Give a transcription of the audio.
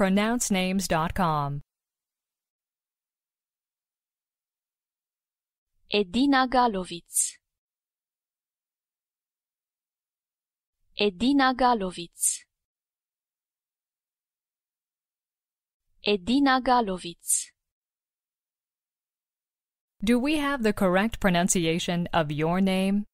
pronouncenames.com. Edina Galovic. Edina Galovic. Edina Galovic. Do we have the correct pronunciation of your name?